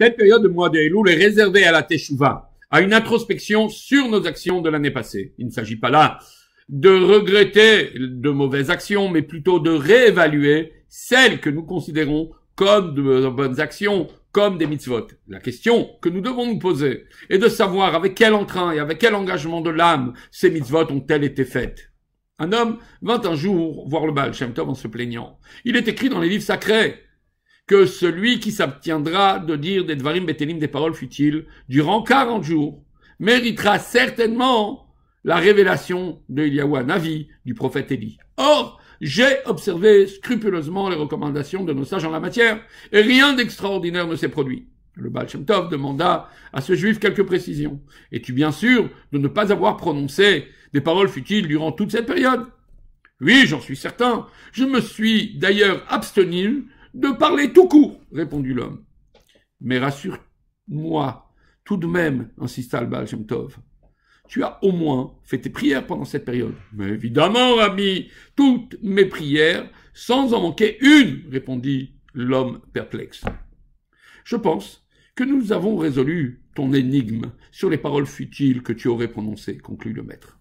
Cette période de mois de Elul est réservée à la Teshuvah, à une introspection sur nos actions de l'année passée. Il ne s'agit pas là de regretter de mauvaises actions, mais plutôt de réévaluer celles que nous considérons comme de bonnes actions, comme des mitzvot. La question que nous devons nous poser est de savoir avec quel entrain et avec quel engagement de l'âme ces mitzvot ont-elles été faites. Un homme vint un jour voir le Bal Shem Tov en se plaignant. Il est écrit dans les livres sacrés que celui qui s'abtiendra de dire des Dvarim Betelim des paroles futiles durant quarante jours méritera certainement la révélation de Eliyahu Navi du prophète Élie. Or, j'ai observé scrupuleusement les recommandations de nos sages en la matière et rien d'extraordinaire ne s'est produit. Le Baal demanda à ce juif quelques précisions. Es-tu bien sûr de ne pas avoir prononcé des paroles futiles durant toute cette période? Oui, j'en suis certain. Je me suis d'ailleurs abstenu de parler tout court, répondit l'homme. Mais rassure-moi, tout de même, insista le Baal Tu as au moins fait tes prières pendant cette période. Mais évidemment, Rabbi, toutes mes prières, sans en manquer une, répondit l'homme perplexe. Je pense que nous avons résolu ton énigme sur les paroles futiles que tu aurais prononcées, conclut le maître.